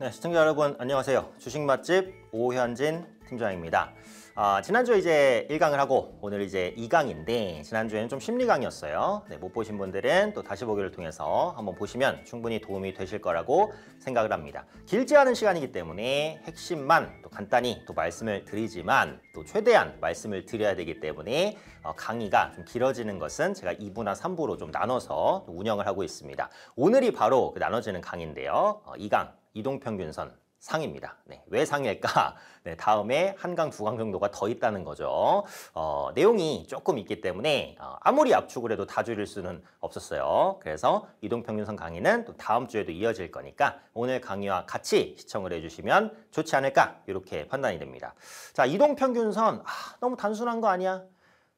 네, 시청자 여러분 안녕하세요. 주식 맛집 오현진 팀장입니다. 아, 지난주에 이제 1강을 하고 오늘 이제 2강인데 지난주에는 좀 심리강이었어요. 네, 못 보신 분들은 또 다시 보기를 통해서 한번 보시면 충분히 도움이 되실 거라고 생각을 합니다. 길지 않은 시간이기 때문에 핵심만 또 간단히 또 말씀을 드리지만 또 최대한 말씀을 드려야 되기 때문에 어, 강의가 좀 길어지는 것은 제가 2부나 3부로 좀 나눠서 운영을 하고 있습니다. 오늘이 바로 그 나눠지는 강의인데요. 어, 2강 이동평균선 상입니다. 네, 왜 상일까? 네, 다음에 한강, 두강 정도가 더 있다는 거죠. 어, 내용이 조금 있기 때문에 어, 아무리 압축을 해도 다 줄일 수는 없었어요. 그래서 이동평균선 강의는 또 다음 주에도 이어질 거니까 오늘 강의와 같이 시청을 해주시면 좋지 않을까 이렇게 판단이 됩니다. 자, 이동평균선 아, 너무 단순한 거 아니야?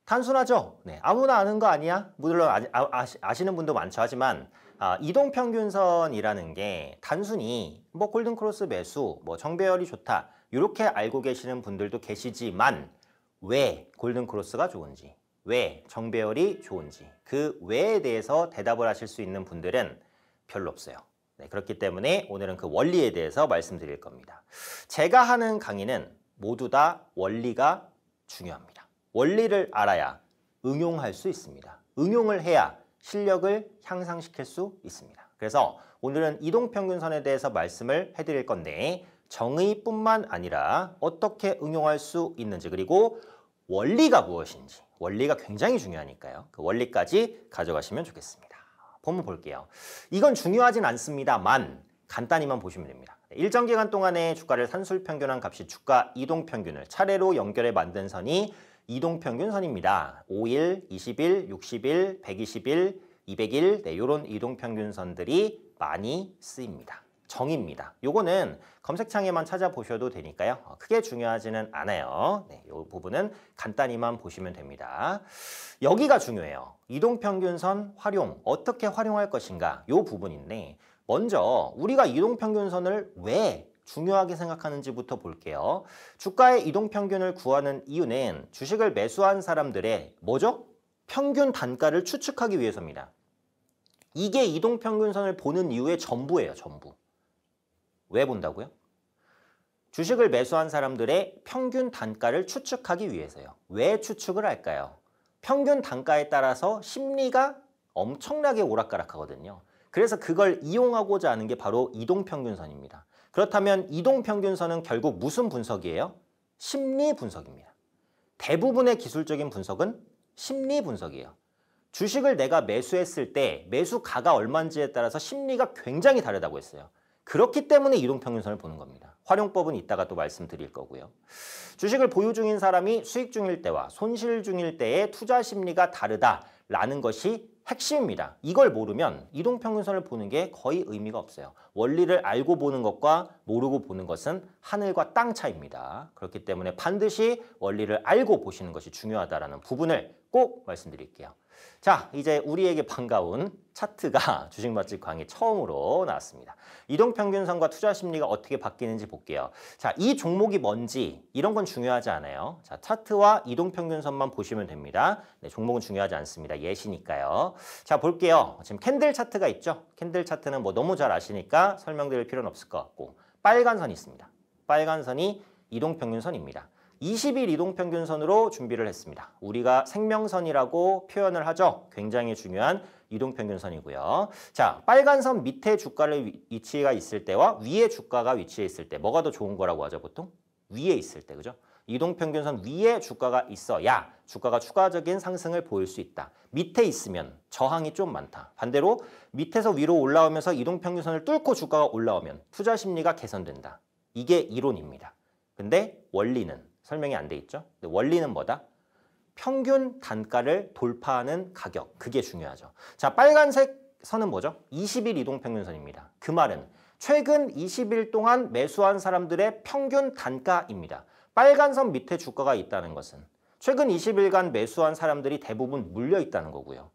단순하죠? 네, 아무나 아는 거 아니야? 물론 아, 아, 아시는 분도 많죠. 하지만 아, 이동 평균선이라는 게 단순히 뭐 골든 크로스 매수, 뭐 정배열이 좋다 이렇게 알고 계시는 분들도 계시지만 왜 골든 크로스가 좋은지, 왜 정배열이 좋은지 그 왜에 대해서 대답을 하실 수 있는 분들은 별로 없어요. 네, 그렇기 때문에 오늘은 그 원리에 대해서 말씀드릴 겁니다. 제가 하는 강의는 모두 다 원리가 중요합니다. 원리를 알아야 응용할 수 있습니다. 응용을 해야 실력을 향상시킬 수 있습니다. 그래서 오늘은 이동평균선에 대해서 말씀을 해드릴 건데 정의뿐만 아니라 어떻게 응용할 수 있는지 그리고 원리가 무엇인지 원리가 굉장히 중요하니까요. 그 원리까지 가져가시면 좋겠습니다. 본문 볼게요. 이건 중요하진 않습니다만 간단히만 보시면 됩니다. 일정 기간 동안에 주가를 산술 평균한 값이 주가 이동 평균을 차례로 연결해 만든 선이 이동평균선입니다. 5일, 20일, 60일, 120일, 200일 네, 이런 이동평균선들이 많이 쓰입니다. 정입니다. 요거는 검색창에만 찾아보셔도 되니까요. 어, 크게 중요하지는 않아요. 네, 요 부분은 간단히만 보시면 됩니다. 여기가 중요해요. 이동평균선 활용, 어떻게 활용할 것인가 요 부분인데 먼저 우리가 이동평균선을 왜 중요하게 생각하는지부터 볼게요. 주가의 이동 평균을 구하는 이유는 주식을 매수한 사람들의 뭐죠? 평균 단가를 추측하기 위해서입니다. 이게 이동 평균선을 보는 이유의 전부예요, 전부. 왜 본다고요? 주식을 매수한 사람들의 평균 단가를 추측하기 위해서요. 왜 추측을 할까요? 평균 단가에 따라서 심리가 엄청나게 오락가락하거든요. 그래서 그걸 이용하고자 하는 게 바로 이동평균선입니다. 그렇다면 이동평균선은 결국 무슨 분석이에요? 심리 분석입니다. 대부분의 기술적인 분석은 심리 분석이에요. 주식을 내가 매수했을 때 매수가가 얼마인지에 따라서 심리가 굉장히 다르다고 했어요. 그렇기 때문에 이동평균선을 보는 겁니다. 활용법은 이따가 또 말씀드릴 거고요. 주식을 보유 중인 사람이 수익 중일 때와 손실 중일 때의 투자 심리가 다르다라는 것이 핵심입니다. 이걸 모르면 이동평균선을 보는 게 거의 의미가 없어요. 원리를 알고 보는 것과 모르고 보는 것은 하늘과 땅 차이입니다. 그렇기 때문에 반드시 원리를 알고 보시는 것이 중요하다는 부분을 꼭 말씀드릴게요. 자, 이제 우리에게 반가운 차트가 주식 맛집 강의 처음으로 나왔습니다. 이동평균선과 투자 심리가 어떻게 바뀌는지 볼게요. 자, 이 종목이 뭔지 이런 건 중요하지 않아요. 자, 차트와 이동평균선만 보시면 됩니다. 네, 종목은 중요하지 않습니다. 예시니까요. 자, 볼게요. 지금 캔들 차트가 있죠. 캔들 차트는 뭐 너무 잘 아시니까 설명드릴 필요는 없을 것 같고 빨간 선이 있습니다. 빨간 선이 이동평균선입니다. 20일 이동평균선으로 준비를 했습니다. 우리가 생명선이라고 표현을 하죠. 굉장히 중요한 이동평균선이고요. 자, 빨간 선 밑에 주가를 위치가 있을 때와 위에 주가가 위치해 있을 때 뭐가 더 좋은 거라고 하죠, 보통? 위에 있을 때, 그죠? 이동평균선 위에 주가가 있어야 주가가 추가적인 상승을 보일 수 있다. 밑에 있으면 저항이 좀 많다. 반대로 밑에서 위로 올라오면서 이동평균선을 뚫고 주가가 올라오면 투자 심리가 개선된다. 이게 이론입니다. 근데 원리는 설명이 안 돼 있죠. 근데 원리는 뭐다? 평균 단가를 돌파하는 가격, 그게 중요하죠. 자, 빨간색 선은 뭐죠? 20일 이동평균선입니다. 그 말은 최근 20일 동안 매수한 사람들의 평균 단가입니다. 빨간 선 밑에 주가가 있다는 것은 최근 20일간 매수한 사람들이 대부분 물려 있다는 거고요.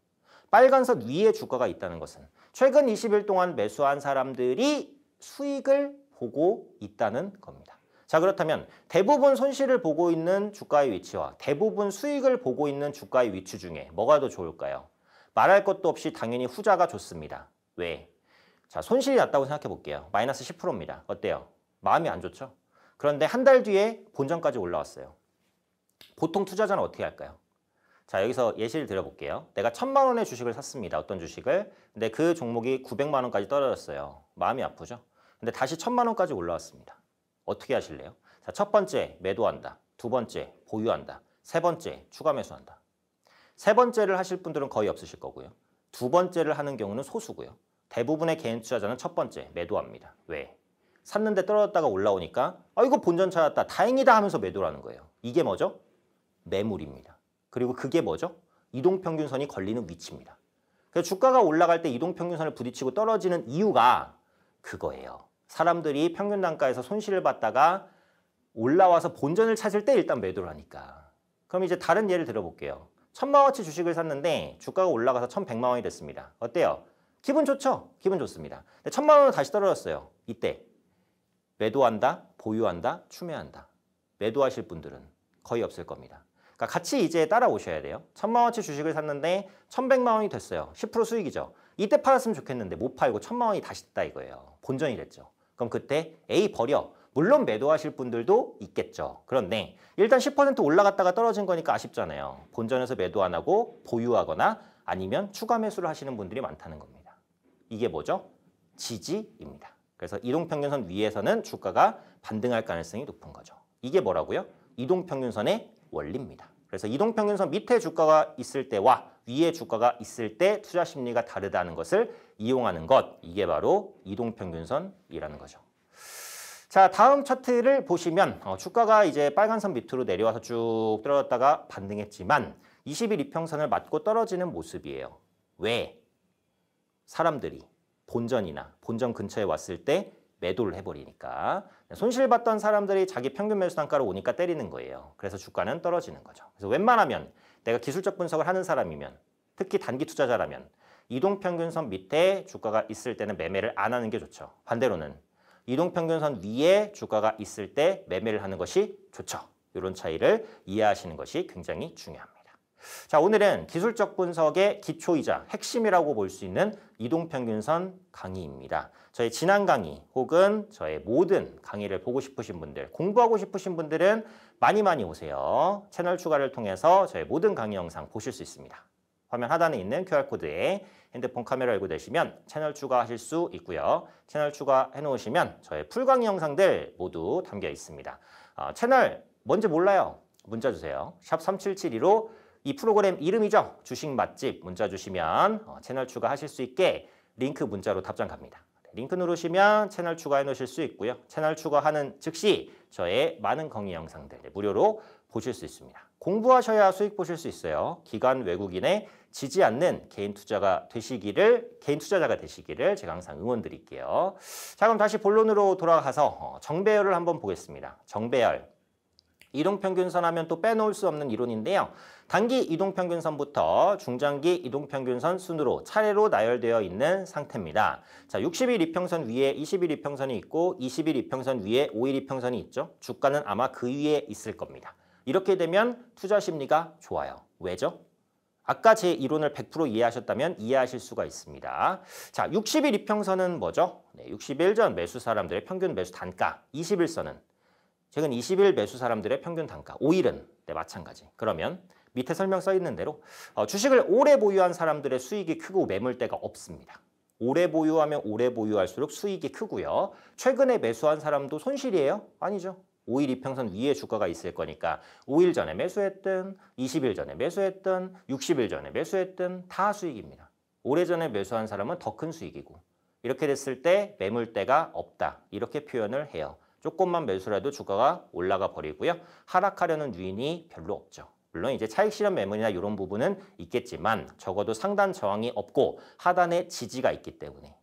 빨간 선 위에 주가가 있다는 것은 최근 20일 동안 매수한 사람들이 수익을 보고 있다는 겁니다. 자 그렇다면 대부분 손실을 보고 있는 주가의 위치와 대부분 수익을 보고 있는 주가의 위치 중에 뭐가 더 좋을까요? 말할 것도 없이 당연히 후자가 좋습니다. 왜? 자 손실이 났다고 생각해 볼게요. 마이너스 10%입니다. 어때요? 마음이 안 좋죠? 그런데 한 달 뒤에 본전까지 올라왔어요. 보통 투자자는 어떻게 할까요? 자 여기서 예시를 드려볼게요. 내가 천만 원의 주식을 샀습니다. 어떤 주식을? 근데 그 종목이 900만 원까지 떨어졌어요. 마음이 아프죠? 근데 다시 천만 원까지 올라왔습니다. 어떻게 하실래요? 자, 첫 번째 매도한다. 두 번째 보유한다. 세 번째 추가 매수한다. 세 번째를 하실 분들은 거의 없으실 거고요. 두 번째를 하는 경우는 소수고요. 대부분의 개인 투자자는 첫 번째 매도합니다. 왜? 샀는데 떨어졌다가 올라오니까 아 이거 본전 찾았다 다행이다 하면서 매도라는 거예요. 이게 뭐죠? 매물입니다. 그리고 그게 뭐죠? 이동평균선이 걸리는 위치입니다. 그래서 주가가 올라갈 때 이동평균선을 부딪히고 떨어지는 이유가 그거예요. 사람들이 평균 단가에서 손실을 받다가 올라와서 본전을 찾을 때 일단 매도를 하니까. 그럼 이제 다른 예를 들어볼게요. 천만 원치 주식을 샀는데 주가가 올라가서 천백만 원이 됐습니다. 어때요? 기분 좋죠? 기분 좋습니다. 천만 원은 다시 떨어졌어요. 이때 매도한다, 보유한다, 추매한다. 매도하실 분들은 거의 없을 겁니다. 그러니까 같이 이제 따라오셔야 돼요. 천만 원치 주식을 샀는데 천백만 원이 됐어요. 10% 수익이죠. 이때 팔았으면 좋겠는데 못 팔고 천만 원이 다시 됐다 이거예요. 본전이 됐죠. 그럼 그때 A 버려. 물론 매도하실 분들도 있겠죠. 그런데 일단 10% 올라갔다가 떨어진 거니까 아쉽잖아요. 본전에서 매도 안 하고 보유하거나 아니면 추가 매수를 하시는 분들이 많다는 겁니다. 이게 뭐죠? 지지입니다. 그래서 이동평균선 위에서는 주가가 반등할 가능성이 높은 거죠. 이게 뭐라고요? 이동평균선의 원리입니다. 그래서 이동평균선 밑에 주가가 있을 때와 위에 주가가 있을 때 투자 심리가 다르다는 것을 이용하는 것 이게 바로 이동평균선이라는 거죠. 자 다음 차트를 보시면 어, 주가가 이제 빨간선 밑으로 내려와서 쭉 떨어졌다가 반등했지만 20일 이평선을 맞고 떨어지는 모습이에요. 왜? 사람들이 본전이나 본전 근처에 왔을 때 매도를 해버리니까 손실봤던 사람들이 자기 평균 매수 단가로 오니까 때리는 거예요. 그래서 주가는 떨어지는 거죠. 그래서 웬만하면 내가 기술적 분석을 하는 사람이면 특히 단기 투자자라면 이동평균선 밑에 주가가 있을 때는 매매를 안 하는 게 좋죠. 반대로는 이동평균선 위에 주가가 있을 때 매매를 하는 것이 좋죠. 이런 차이를 이해하시는 것이 굉장히 중요합니다. 자 오늘은 기술적 분석의 기초이자 핵심이라고 볼 수 있는 이동평균선 강의입니다. 저의 지난 강의 혹은 저의 모든 강의를 보고 싶으신 분들, 공부하고 싶으신 분들은 많이 많이 오세요. 채널 추가를 통해서 저희 모든 강의 영상 보실 수 있습니다. 화면 하단에 있는 QR코드에 핸드폰 카메라 알고되시면 채널 추가하실 수 있고요. 채널 추가해 놓으시면 저의 풀강의 영상들 모두 담겨 있습니다. 어, 채널 뭔지 몰라요. 문자 주세요. 샵 3772로 이 프로그램 이름이죠. 주식 맛집 문자 주시면 어, 채널 추가하실 수 있게 링크 문자로 답장 갑니다. 링크 누르시면 채널 추가해 놓으실 수 있고요. 채널 추가하는 즉시 저의 많은 강의 영상들 무료로 보실 수 있습니다. 공부하셔야 수익 보실 수 있어요. 기관 외국인의 지지 않는 개인 투자가 되시기를 개인 투자자가 되시기를 제가 항상 응원 드릴게요. 자 그럼 다시 본론으로 돌아가서 어, 정배열을 한번 보겠습니다. 정배열 이동평균선 하면 또 빼놓을 수 없는 이론인데요. 단기 이동평균선부터 중장기 이동평균선 순으로 차례로 나열되어 있는 상태입니다. 자, 60일 이평선 위에 20일 이평선이 있고 20일 이평선 위에 5일 이평선이 있죠. 주가는 아마 그 위에 있을 겁니다. 이렇게 되면 투자 심리가 좋아요. 왜죠? 아까 제 이론을 100% 이해하셨다면 이해하실 수가 있습니다. 자, 60일 이평선은 뭐죠? 네, 60일 전 매수 사람들의 평균 매수 단가, 20일선은 최근 20일 매수 사람들의 평균 단가 5일은 네, 마찬가지. 그러면 밑에 설명 써 있는 대로 어, 주식을 오래 보유한 사람들의 수익이 크고 매물대가 없습니다. 오래 보유하면 오래 보유할수록 수익이 크고요. 최근에 매수한 사람도 손실이에요? 아니죠. 5일 이평선 위에 주가가 있을 거니까 5일 전에 매수했든 20일 전에 매수했든 60일 전에 매수했든 다 수익입니다. 오래전에 매수한 사람은 더 큰 수익이고 이렇게 됐을 때 매물대가 없다 이렇게 표현을 해요. 조금만 매수를 해도 주가가 올라가 버리고요. 하락하려는 유인이 별로 없죠. 물론 이제 차익 실현 매물이나 이런 부분은 있겠지만 적어도 상단 저항이 없고 하단에 지지가 있기 때문에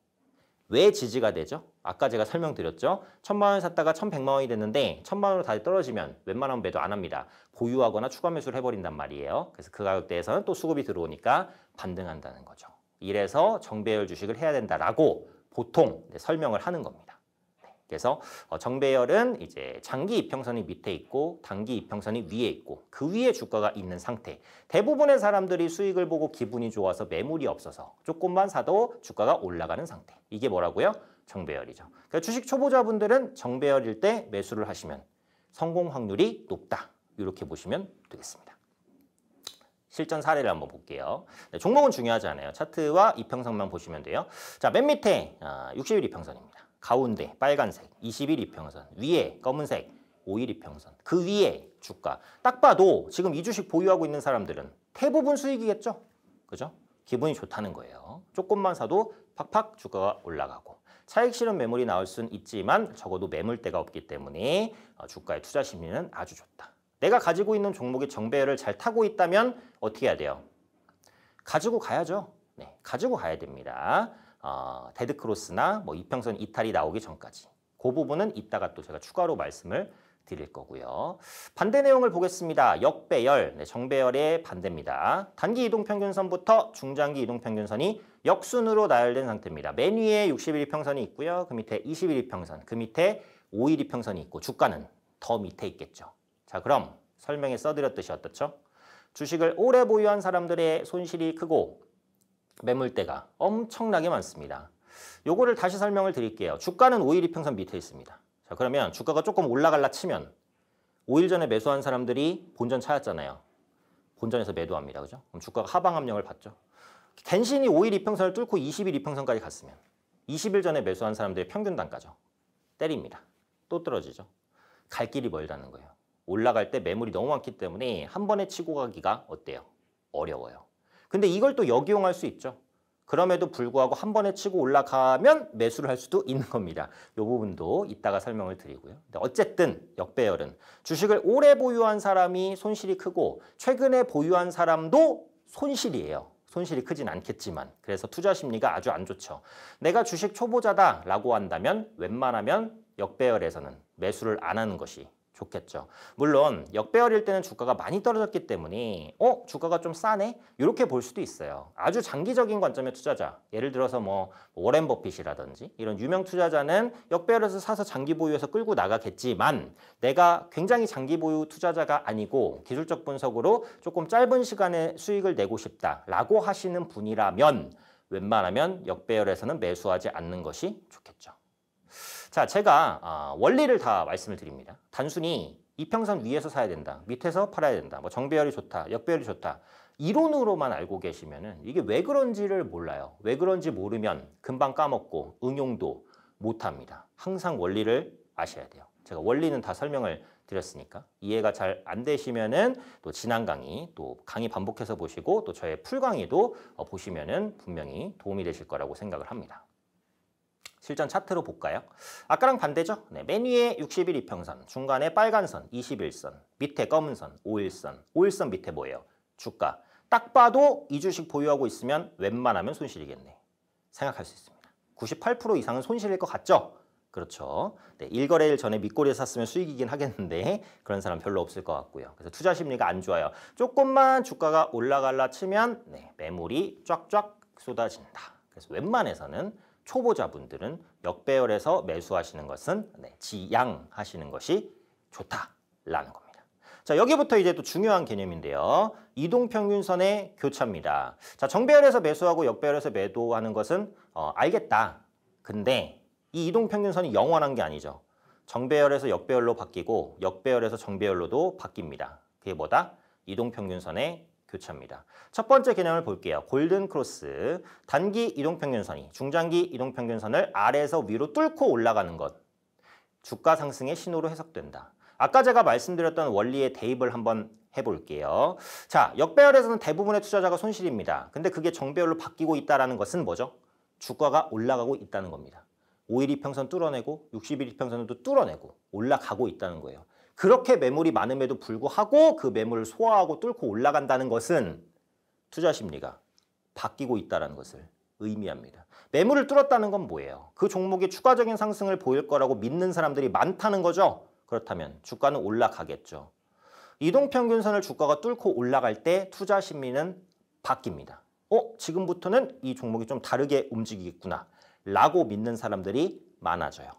왜 지지가 되죠? 아까 제가 설명드렸죠. 천만 원 샀다가 천백만 원이 됐는데 천만 원으로 다시 떨어지면 웬만하면 매도 안 합니다. 보유하거나 추가 매수를 해버린단 말이에요. 그래서 그 가격대에서는 또 수급이 들어오니까 반등한다는 거죠. 이래서 정배열 주식을 해야 된다라고 보통 설명을 하는 겁니다. 그래서 어, 정배열은 이제 장기 이평선이 밑에 있고 단기 이평선이 위에 있고 그 위에 주가가 있는 상태. 대부분의 사람들이 수익을 보고 기분이 좋아서 매물이 없어서 조금만 사도 주가가 올라가는 상태. 이게 뭐라고요? 정배열이죠. 그러니까 주식 초보자분들은 정배열일 때 매수를 하시면 성공 확률이 높다. 이렇게 보시면 되겠습니다. 실전 사례를 한번 볼게요. 네, 종목은 중요하지 않아요. 차트와 이평선만 보시면 돼요. 자, 맨 밑에 60일 아, 이평선입니다. 가운데 빨간색 21 이평선, 위에 검은색 5일 이평선, 그 위에 주가. 딱 봐도 지금 이 주식 보유하고 있는 사람들은 대부분 수익이겠죠? 그죠? 기분이 좋다는 거예요. 조금만 사도 팍팍 주가가 올라가고 차익 실은 매물이 나올 수는 있지만 적어도 매물대가 없기 때문에 어, 주가의 투자 심리는 아주 좋다. 내가 가지고 있는 종목의 정배열을 잘 타고 있다면 어떻게 해야 돼요? 가지고 가야죠. 네, 가지고 가야 됩니다. 어, 데드크로스나 뭐 이평선 이탈이 나오기 전까지 그 부분은 이따가 또 제가 추가로 말씀을 드릴 거고요. 반대 내용을 보겠습니다. 역배열, 네, 정배열의 반대입니다. 단기 이동평균선부터 중장기 이동평균선이 역순으로 나열된 상태입니다. 맨 위에 61일평선이 있고요. 그 밑에 21일평선, 그 밑에 5일평선이 있고 주가는 더 밑에 있겠죠. 자 그럼 설명에 써드렸듯이 어떻죠? 주식을 오래 보유한 사람들의 손실이 크고 매물대가 엄청나게 많습니다. 요거를 다시 설명을 드릴게요. 주가는 5일 이평선 밑에 있습니다. 자, 그러면 주가가 조금 올라갈라 치면 5일 전에 매수한 사람들이 본전 차였잖아요. 본전에서 매도합니다. 그죠? 그럼 주가가 하방 압력을 받죠. 갠신이 5일 이평선을 뚫고 20일 이평선까지 갔으면 20일 전에 매수한 사람들의 평균 단가죠. 때립니다. 또 떨어지죠. 갈 길이 멀다는 거예요. 올라갈 때 매물이 너무 많기 때문에 한 번에 치고 가기가 어때요? 어려워요. 근데 이걸 또 역이용할 수 있죠. 그럼에도 불구하고 한 번에 치고 올라가면 매수를 할 수도 있는 겁니다. 이 부분도 이따가 설명을 드리고요. 어쨌든 역배열은 주식을 오래 보유한 사람이 손실이 크고 최근에 보유한 사람도 손실이에요. 손실이 크진 않겠지만 그래서 투자 심리가 아주 안 좋죠. 내가 주식 초보자다라고 한다면 웬만하면 역배열에서는 매수를 안 하는 것이 좋겠죠. 물론 역배열일 때는 주가가 많이 떨어졌기 때문에 어? 주가가 좀 싸네? 이렇게 볼 수도 있어요. 아주 장기적인 관점의 투자자 예를 들어서 뭐, 뭐 워렌 버핏이라든지 이런 유명 투자자는 역배열에서 사서 장기 보유해서 끌고 나가겠지만 내가 굉장히 장기 보유 투자자가 아니고 기술적 분석으로 조금 짧은 시간에 수익을 내고 싶다라고 하시는 분이라면 웬만하면 역배열에서는 매수하지 않는 것이 좋겠죠. 자, 제가 아, 원리를 다 말씀을 드립니다. 단순히 이평선 위에서 사야 된다, 밑에서 팔아야 된다, 뭐 정배열이 좋다, 역배열이 좋다. 이론으로만 알고 계시면은 이게 왜 그런지를 몰라요. 왜 그런지 모르면 금방 까먹고 응용도 못합니다. 항상 원리를 아셔야 돼요. 제가 원리는 다 설명을 드렸으니까 이해가 잘 안 되시면은 또 지난 강의 또 강의 반복해서 보시고 또 저의 풀 강의도 어, 보시면은 분명히 도움이 되실 거라고 생각을 합니다. 실전 차트로 볼까요? 아까랑 반대죠? 네, 맨 위에 60일 이평선, 중간에 빨간 선, 21선, 밑에 검은 선, 5일선, 5일선 밑에 뭐예요? 주가. 딱 봐도 2 주식 보유하고 있으면 웬만하면 손실이겠네. 생각할 수 있습니다. 98% 이상은 손실일 것 같죠? 그렇죠. 네, 일거래일 전에 밑꼬리에 샀으면 수익이긴 하겠는데 그런 사람 별로 없을 것 같고요. 그래서 투자 심리가 안 좋아요. 조금만 주가가 올라갈라 치면 네, 매물이 쫙쫙 쏟아진다. 그래서 웬만해서는 초보자분들은 역배열에서 매수하시는 것은 네, 지양하시는 것이 좋다라는 겁니다. 자 여기부터 이제 또 중요한 개념인데요. 이동평균선의 교차입니다. 자 정배열에서 매수하고 역배열에서 매도하는 것은 어, 알겠다. 근데 이 이동평균선이 영원한 게 아니죠. 정배열에서 역배열로 바뀌고 역배열에서 정배열로도 바뀝니다. 그게 뭐다? 이동평균선의 교차입니다. 첫 번째 개념을 볼게요. 골든 크로스. 단기 이동평균선이 중장기 이동평균선을 아래에서 위로 뚫고 올라가는 것. 주가 상승의 신호로 해석된다. 아까 제가 말씀드렸던 원리의 대입을 한번 해볼게요. 자, 역배열에서는 대부분의 투자자가 손실입니다. 근데 그게 정배열로 바뀌고 있다는 것은 뭐죠? 주가가 올라가고 있다는 겁니다. 5일 이평선 뚫어내고 60일 이평선도 뚫어내고 올라가고 있다는 거예요. 그렇게 매물이 많음에도 불구하고 그 매물을 소화하고 뚫고 올라간다는 것은 투자 심리가 바뀌고 있다는 것을 의미합니다. 매물을 뚫었다는 건 뭐예요? 그 종목이 추가적인 상승을 보일 거라고 믿는 사람들이 많다는 거죠. 그렇다면 주가는 올라가겠죠. 이동평균선을 주가가 뚫고 올라갈 때 투자 심리는 바뀝니다. 어? 지금부터는 이 종목이 좀 다르게 움직이겠구나 라고 믿는 사람들이 많아져요.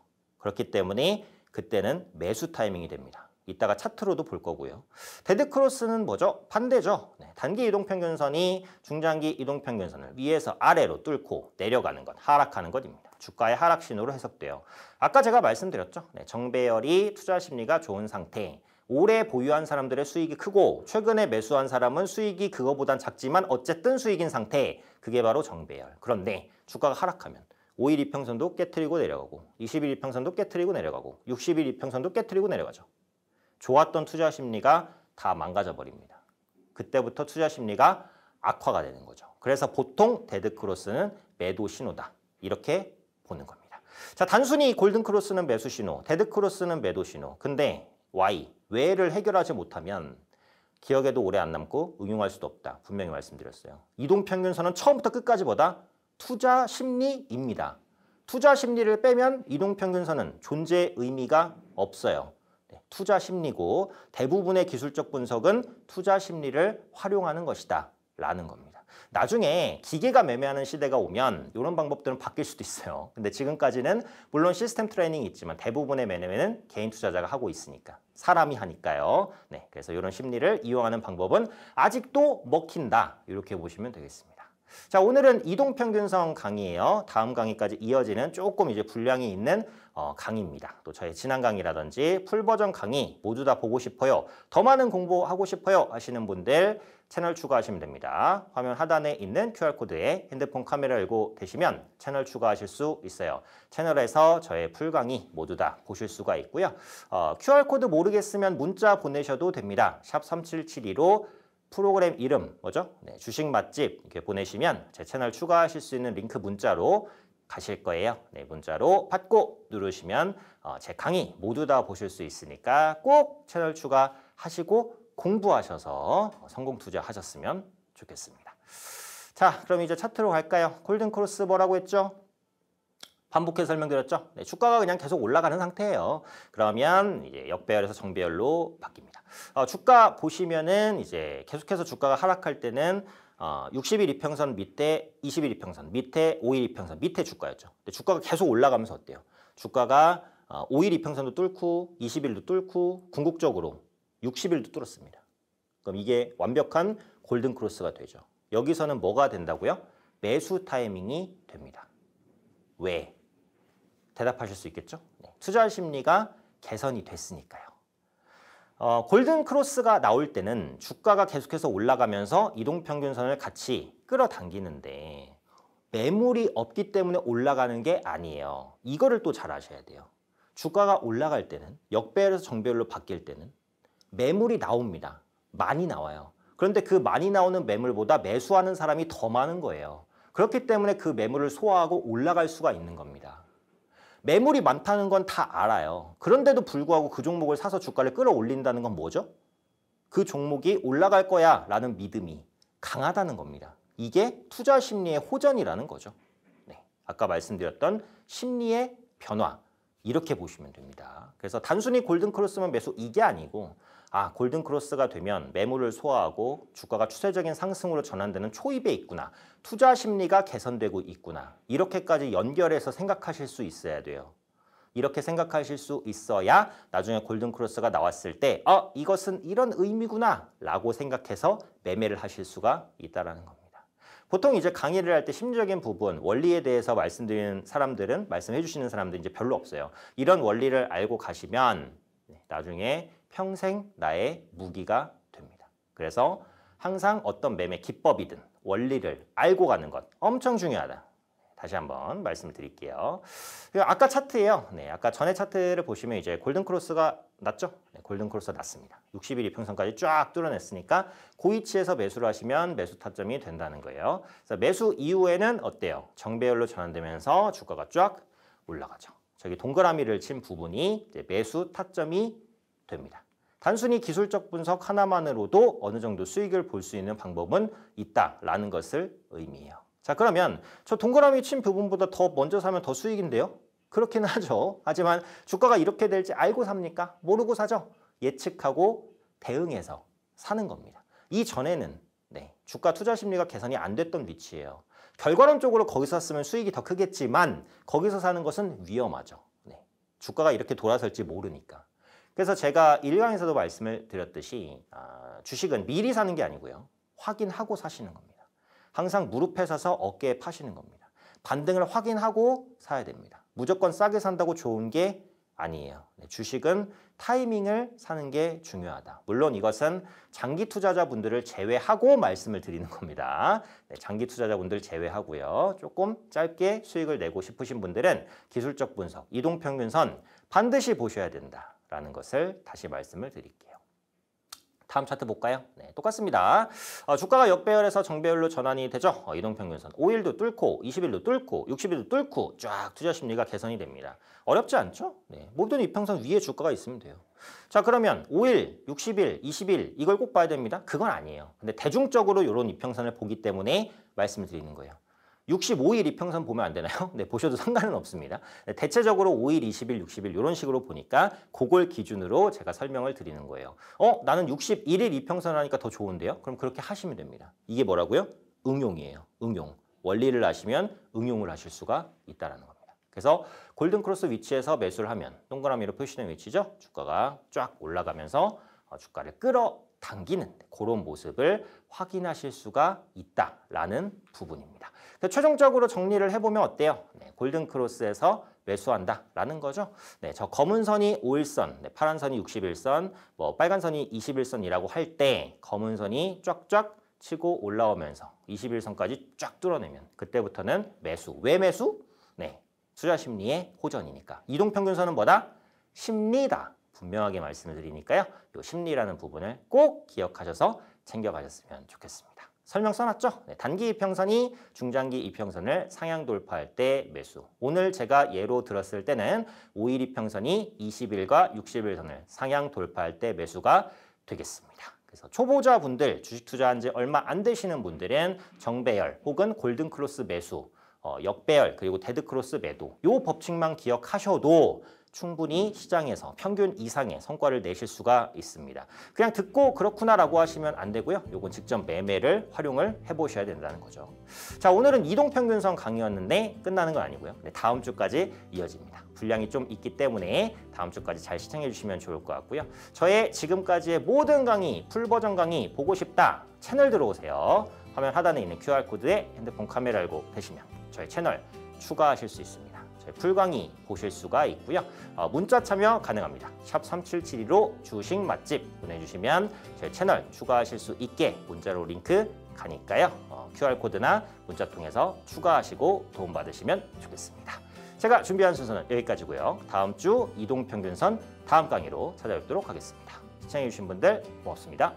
그렇기 때문에 그때는 매수 타이밍이 됩니다. 이따가 차트로도 볼 거고요. 데드크로스는 뭐죠? 반대죠. 네, 단기 이동평균선이 중장기 이동평균선을 위에서 아래로 뚫고 내려가는 것, 하락하는 것입니다. 주가의 하락 신호로 해석돼요. 아까 제가 말씀드렸죠. 네, 정배열이 투자 심리가 좋은 상태, 오래 보유한 사람들의 수익이 크고 최근에 매수한 사람은 수익이 그거보단 작지만 어쨌든 수익인 상태 그게 바로 정배열 그런데 주가가 하락하면 5일 이평선도 깨트리고 내려가고 20일 이평선도 깨트리고 내려가고 60일 이평선도 깨트리고 내려가죠 좋았던 투자 심리가 다 망가져 버립니다. 그때부터 투자 심리가 악화가 되는 거죠. 그래서 보통 데드크로스는 매도 신호다. 이렇게 보는 겁니다. 자, 단순히 골든크로스는 매수 신호, 데드크로스는 매도 신호. 근데 why, 왜를 해결하지 못하면 기억에도 오래 안 남고 응용할 수도 없다. 분명히 말씀드렸어요. 이동평균선은 처음부터 끝까지 보다 투자 심리입니다. 투자 심리를 빼면 이동평균선은 존재 의미가 없어요. 투자 심리고 대부분의 기술적 분석은 투자 심리를 활용하는 것이다 라는 겁니다. 나중에 기계가 매매하는 시대가 오면 이런 방법들은 바뀔 수도 있어요. 근데 지금까지는 물론 시스템 트레이닝이 있지만 대부분의 매매는 개인 투자자가 하고 있으니까 사람이 하니까요. 네, 그래서 이런 심리를 이용하는 방법은 아직도 먹힌다 이렇게 보시면 되겠습니다. 자 오늘은 이동평균성 강의예요. 다음 강의까지 이어지는 조금 이제 분량이 있는 어, 강의입니다. 또 저의 지난 강의라든지 풀버전 강의 모두 다 보고 싶어요. 더 많은 공부하고 싶어요 하시는 분들 채널 추가하시면 됩니다. 화면 하단에 있는 QR코드에 핸드폰 카메라 열고 되시면 채널 추가하실 수 있어요. 채널에서 저의 풀강의 모두 다 보실 수가 있고요. 어, QR코드 모르겠으면 문자 보내셔도 됩니다. 샵 3772로 프로그램 이름 뭐죠? 네, 주식 맛집 이렇게 보내시면 제 채널 추가하실 수 있는 링크 문자로 가실 거예요. 네, 문자로 받고 누르시면 어, 제 강의 모두 다 보실 수 있으니까 꼭 채널 추가하시고 공부하셔서 어, 성공 투자하셨으면 좋겠습니다. 자, 그럼 이제 차트로 갈까요? 골든 크로스 뭐라고 했죠? 반복해서 설명드렸죠? 네, 주가가 그냥 계속 올라가는 상태예요. 그러면 이제 역배열에서 정배열로 바뀝니다. 어, 주가 보시면은 이제 계속해서 주가가 하락할 때는 6 아, 1 이평선 밑에 2 1 이평선 밑에 5일 이평선 밑에 주가였죠. 근데 주가가 계속 올라가면서 어때요? 주가가 5일 아, 이평선도 뚫고 20일도 뚫고 궁극적으로 60일도 뚫었습니다. 그럼 이게 완벽한 골든 크로스가 되죠. 여기서는 뭐가 된다고요? 매수 타이밍이 됩니다. 왜? 대답하실 수 있겠죠? 네. 투자 심리가 개선이 됐으니까요. 어, 골든 크로스가 나올 때는 주가가 계속해서 올라가면서 이동평균선을 같이 끌어당기는데 매물이 없기 때문에 올라가는 게 아니에요. 이거를 또 잘 아셔야 돼요. 주가가 올라갈 때는 역배열에서 정배열로 바뀔 때는 매물이 나옵니다. 많이 나와요. 그런데 그 많이 나오는 매물보다 매수하는 사람이 더 많은 거예요. 그렇기 때문에 그 매물을 소화하고 올라갈 수가 있는 겁니다. 매물이 많다는 건 다 알아요. 그런데도 불구하고 그 종목을 사서 주가를 끌어올린다는 건 뭐죠? 그 종목이 올라갈 거야 라는 믿음이 강하다는 겁니다. 이게 투자 심리의 호전이라는 거죠. 네. 아까 말씀드렸던 심리의 변화 이렇게 보시면 됩니다. 그래서 단순히 골든크로스만 매수 이게 아니고 아 골든크로스가 되면 매물을 소화하고 주가가 추세적인 상승으로 전환되는 초입에 있구나. 투자 심리가 개선되고 있구나. 이렇게까지 연결해서 생각하실 수 있어야 돼요. 이렇게 생각하실 수 있어야 나중에 골든크로스가 나왔을 때 어, 이것은 이런 의미구나 라고 생각해서 매매를 하실 수가 있다는 라 겁니다. 보통 이제 강의를 할 때 심리적인 부분, 원리에 대해서 말씀드리는 사람들은 말씀해 주시는 사람들 이제 별로 없어요. 이런 원리를 알고 가시면 네, 나중에 평생 나의 무기가 됩니다. 그래서 항상 어떤 매매 기법이든 원리를 알고 가는 것 엄청 중요하다. 다시 한번 말씀을 드릴게요. 그 아까 차트예요. 네, 아까 전에 차트를 보시면 이제 골든 크로스가 낮죠? 네, 골든 크로스가 낮습니다. 60일 이평선까지 쫙 뚫어냈으니까 고위치에서 매수를 하시면 매수 타점이 된다는 거예요. 그래서 매수 이후에는 어때요? 정배열로 전환되면서 주가가 쫙 올라가죠. 저기 동그라미를 친 부분이 매수 타점이 됩니다. 단순히 기술적 분석 하나만으로도 어느 정도 수익을 볼 수 있는 방법은 있다라는 것을 의미해요. 자 그러면 저 동그라미 친 부분보다 더 먼저 사면 더 수익인데요? 그렇긴 하죠. 하지만 주가가 이렇게 될지 알고 삽니까? 모르고 사죠. 예측하고 대응해서 사는 겁니다. 이전에는 네, 주가 투자 심리가 개선이 안 됐던 위치예요. 결과론적으로 거기서 샀으면 수익이 더 크겠지만 거기서 사는 것은 위험하죠. 네, 주가가 이렇게 돌아설지 모르니까. 그래서 제가 일강에서도 말씀을 드렸듯이 아, 주식은 미리 사는 게 아니고요. 확인하고 사시는 겁니다. 항상 무릎에 서서 어깨에 파시는 겁니다. 반등을 확인하고 사야 됩니다. 무조건 싸게 산다고 좋은 게 아니에요. 네, 주식은 타이밍을 사는 게 중요하다. 물론 이것은 장기 투자자분들을 제외하고 말씀을 드리는 겁니다. 네, 장기 투자자분들 제외하고요. 조금 짧게 수익을 내고 싶으신 분들은 기술적 분석, 이동평균선 반드시 보셔야 된다. 라는 것을 다시 말씀을 드릴게요. 다음 차트 볼까요? 네, 똑같습니다. 어, 주가가 역배열에서 정배열로 전환이 되죠. 어, 이동평균선 5일도 뚫고 20일도 뚫고 60일도 뚫고 쫙 투자 심리가 개선이 됩니다. 어렵지 않죠? 네, 모든 이평선 위에 주가가 있으면 돼요. 자 그러면 5일, 60일, 20일 이걸 꼭 봐야 됩니다. 그건 아니에요. 근데 대중적으로 이런 이평선을 보기 때문에 말씀을 드리는 거예요. 65일 이평선 보면 안 되나요? 네, 보셔도 상관은 없습니다. 네, 대체적으로 5일, 20일, 60일 이런 식으로 보니까 그걸 기준으로 제가 설명을 드리는 거예요. 어, 나는 61일 이평선 하니까 더 좋은데요? 그럼 그렇게 하시면 됩니다. 이게 뭐라고요? 응용이에요. 응용. 원리를 아시면 응용을 하실 수가 있다는 겁니다. 그래서 골든크로스 위치에서 매수를 하면 동그라미로 표시된 위치죠. 주가가 쫙 올라가면서 어, 주가를 끌어당기는 그런 모습을 확인하실 수가 있다라는 부분입니다. 네, 최종적으로 정리를 해보면 어때요? 네, 골든크로스에서 매수한다라는 거죠. 네, 저 검은 선이 5일선, 네, 파란 선이 61선, 뭐 빨간 선이 21선이라고 할 때 검은 선이 쫙쫙 치고 올라오면서 21선까지 쫙 뚫어내면 그때부터는 매수. 왜 매수? 네, 투자 심리의 호전이니까. 이동평균선은 뭐다? 심리다. 분명하게 말씀을 드리니까요. 이 심리라는 부분을 꼭 기억하셔서 챙겨가셨으면 좋겠습니다. 설명 써놨죠? 네, 단기 이평선이 중장기 이평선을 상향 돌파할 때 매수. 오늘 제가 예로 들었을 때는 5일 이평선이 20일과 60일 선을 상향 돌파할 때 매수가 되겠습니다. 그래서 초보자분들, 주식 투자한 지 얼마 안 되시는 분들은 정배열 혹은 골든크로스 매수, 어, 역배열 그리고 데드크로스 매도 요 법칙만 기억하셔도 충분히 시장에서 평균 이상의 성과를 내실 수가 있습니다. 그냥 듣고 그렇구나라고 하시면 안 되고요. 요건 직접 매매를 활용을 해보셔야 된다는 거죠. 자 오늘은 이동평균선 강의였는데 끝나는 건 아니고요. 네, 다음 주까지 이어집니다. 분량이 좀 있기 때문에 다음 주까지 잘 시청해 주시면 좋을 것 같고요. 저의 지금까지의 모든 강의, 풀버전 강의 보고 싶다 채널 들어오세요. 화면 하단에 있는 QR코드에 핸드폰 카메라 알고 계시면 저희 채널 추가하실 수 있습니다. 저희 풀강의 보실 수가 있고요. 어, 문자 참여 가능합니다. 샵 3772로 주식 맛집 보내주시면 저희 채널 추가하실 수 있게 문자로 링크 가니까요. 어, QR코드나 문자 통해서 추가하시고 도움받으시면 좋겠습니다. 제가 준비한 순서는 여기까지고요. 다음 주 이동평균선 다음 강의로 찾아뵙도록 하겠습니다. 시청해주신 분들 고맙습니다.